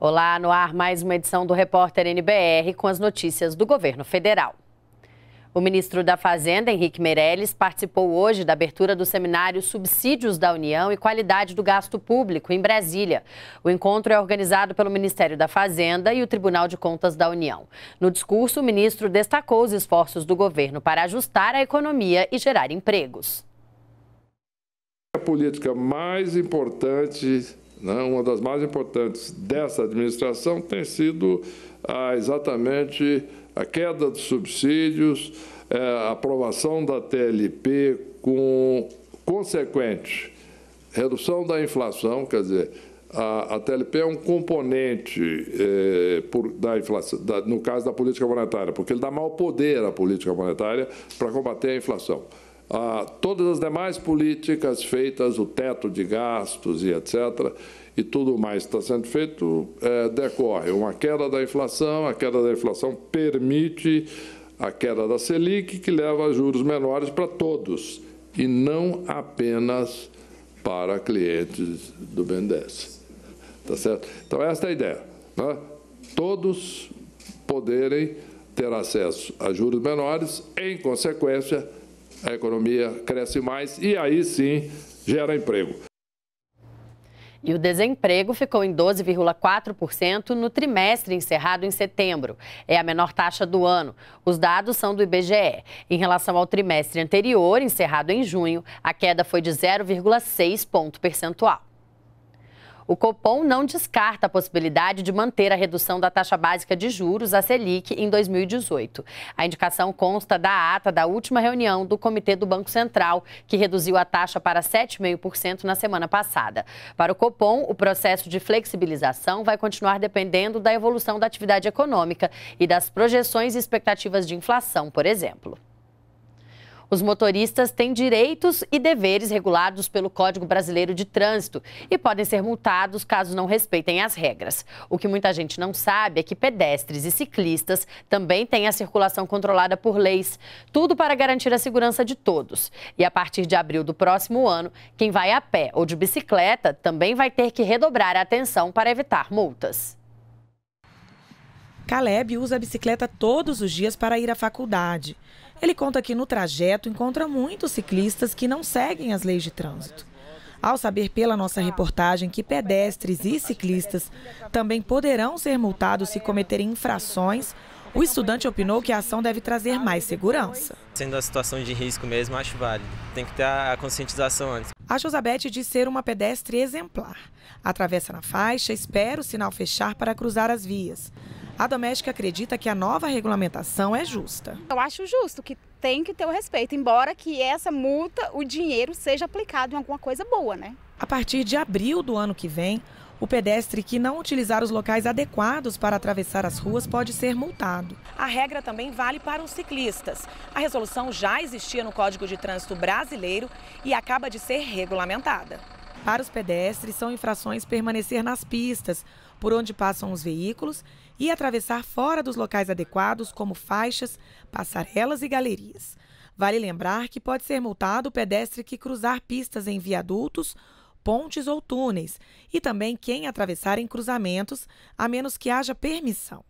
Olá, no ar mais uma edição do Repórter NBR com as notícias do governo federal. O ministro da Fazenda, Henrique Meirelles, participou hoje da abertura do seminário Subsídios da União e Qualidade do Gasto Público, em Brasília. O encontro é organizado pelo Ministério da Fazenda e o Tribunal de Contas da União. No discurso, o ministro destacou os esforços do governo para ajustar a economia e gerar empregos. A política mais importante né? Uma das mais importantes dessa administração tem sido ah, exatamente a queda dos subsídios, eh, a aprovação da TLP com consequente redução da inflação, quer dizer, a, a TLP é um componente eh, por, da inflação, da, no caso da política monetária, porque ele dá mau poder à política monetária para combater a inflação ah, todas as demais políticas feitas, o teto de gastos e etc., e tudo mais que está sendo feito, é, decorre uma queda da inflação, a queda da inflação permite a queda da Selic, que leva a juros menores para todos, e não apenas para clientes do BNDES. Tá certo? Então, esta é a ideia. Né? Todos poderem ter acesso a juros menores, em consequência, a economia cresce mais e aí sim gera emprego. E o desemprego ficou em 12,4% no trimestre encerrado em setembro. É a menor taxa do ano. Os dados são do IBGE. Em relação ao trimestre anterior, encerrado em junho, a queda foi de 0,6 ponto percentual. O Copom não descarta a possibilidade de manter a redução da taxa básica de juros, a Selic, em 2018. A indicação consta da ata da última reunião do Comitê do Banco Central, que reduziu a taxa para 7,5% na semana passada. Para o Copom, o processo de flexibilização vai continuar dependendo da evolução da atividade econômica e das projeções e expectativas de inflação, por exemplo. Os motoristas têm direitos e deveres regulados pelo Código Brasileiro de Trânsito e podem ser multados caso não respeitem as regras. O que muita gente não sabe é que pedestres e ciclistas também têm a circulação controlada por leis. Tudo para garantir a segurança de todos. E a partir de abril do próximo ano, quem vai a pé ou de bicicleta também vai ter que redobrar a atenção para evitar multas. Caleb usa a bicicleta todos os dias para ir à faculdade. Ele conta que no trajeto encontra muitos ciclistas que não seguem as leis de trânsito. Ao saber pela nossa reportagem que pedestres e ciclistas também poderão ser multados se cometerem infrações, o estudante opinou que a ação deve trazer mais segurança. Sendo a situação de risco mesmo, acho válido. Tem que ter a conscientização antes. A Josabete diz ser uma pedestre exemplar. Atravessa na faixa, espera o sinal fechar para cruzar as vias. A Doméstica acredita que a nova regulamentação é justa. Eu acho justo que tem que ter o respeito, embora que essa multa, o dinheiro seja aplicado em alguma coisa boa, né? A partir de abril do ano que vem, o pedestre que não utilizar os locais adequados para atravessar as ruas pode ser multado. A regra também vale para os ciclistas. A resolução já existia no Código de Trânsito Brasileiro e acaba de ser regulamentada. Para os pedestres, são infrações permanecer nas pistas, por onde passam os veículos, e atravessar fora dos locais adequados, como faixas, passarelas e galerias. Vale lembrar que pode ser multado o pedestre que cruzar pistas em viadutos, pontes ou túneis, e também quem atravessar em cruzamentos, a menos que haja permissão.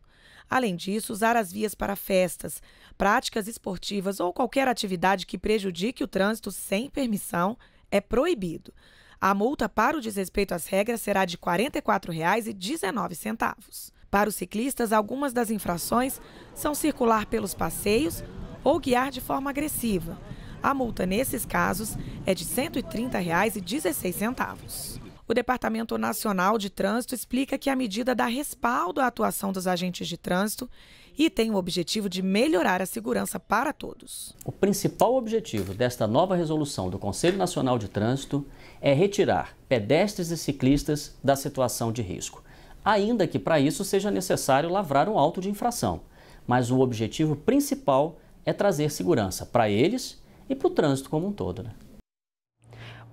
Além disso, usar as vias para festas, práticas esportivas ou qualquer atividade que prejudique o trânsito sem permissão é proibido. A multa para o desrespeito às regras será de R$ 44,19. Para os ciclistas, algumas das infrações são circular pelos passeios ou guiar de forma agressiva. A multa nesses casos é de R$ 130,16. O Departamento Nacional de Trânsito explica que a medida dá respaldo à atuação dos agentes de trânsito e tem o objetivo de melhorar a segurança para todos. O principal objetivo desta nova resolução do Conselho Nacional de Trânsito é retirar pedestres e ciclistas da situação de risco, ainda que para isso seja necessário lavrar um auto de infração. Mas o objetivo principal é trazer segurança para eles e para o trânsito como um todo. Né?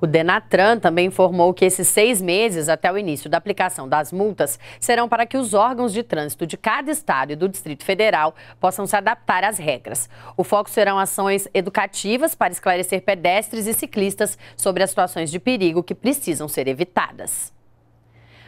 O Denatran também informou que esses seis meses até o início da aplicação das multas serão para que os órgãos de trânsito de cada estado e do Distrito Federal possam se adaptar às regras. O foco serão ações educativas para esclarecer pedestres e ciclistas sobre as situações de perigo que precisam ser evitadas.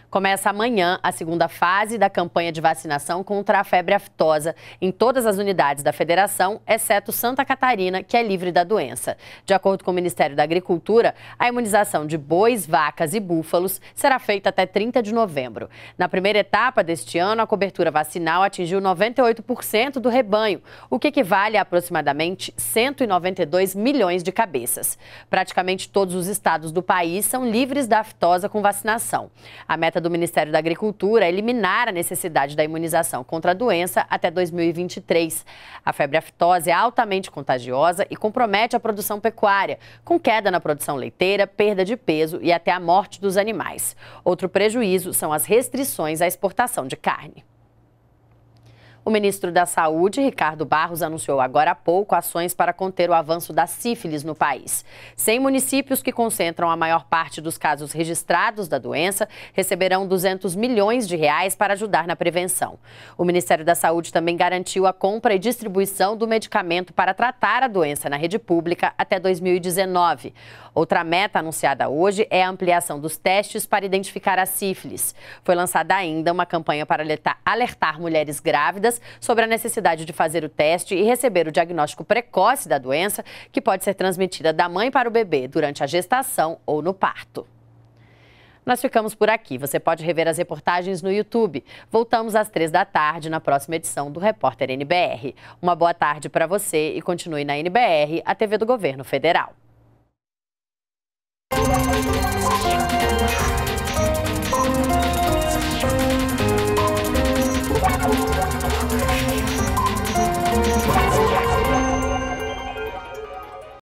Começa amanhã a segunda fase da campanha de vacinação contra a febre aftosa em todas as unidades da federação, exceto Santa Catarina, que é livre da doença. De acordo com o Ministério da Agricultura, a imunização de bois, vacas e búfalos será feita até 30 de novembro. Na primeira etapa deste ano, a cobertura vacinal atingiu 98% do rebanho, o que equivale a aproximadamente 192 milhões de cabeças. Praticamente todos os estados do país são livres da aftosa com vacinação. A meta meta do Ministério da Agricultura é eliminar a necessidade da imunização contra a doença até 2023. A febre aftosa é altamente contagiosa e compromete a produção pecuária, com queda na produção leiteira, perda de peso e até a morte dos animais. Outro prejuízo são as restrições à exportação de carne. O ministro da Saúde, Ricardo Barros, anunciou agora há pouco ações para conter o avanço da sífilis no país. Cem municípios que concentram a maior parte dos casos registrados da doença receberão 200 milhões de reais para ajudar na prevenção. O Ministério da Saúde também garantiu a compra e distribuição do medicamento para tratar a doença na rede pública até 2019. Outra meta anunciada hoje é a ampliação dos testes para identificar a sífilis. Foi lançada ainda uma campanha para alertar mulheres grávidas sobre a necessidade de fazer o teste e receber o diagnóstico precoce da doença, que pode ser transmitida da mãe para o bebê durante a gestação ou no parto. Nós ficamos por aqui. Você pode rever as reportagens no YouTube. Voltamos às três da tarde na próxima edição do Repórter NBR. Uma boa tarde para você e continue na NBR, a TV do Governo Federal.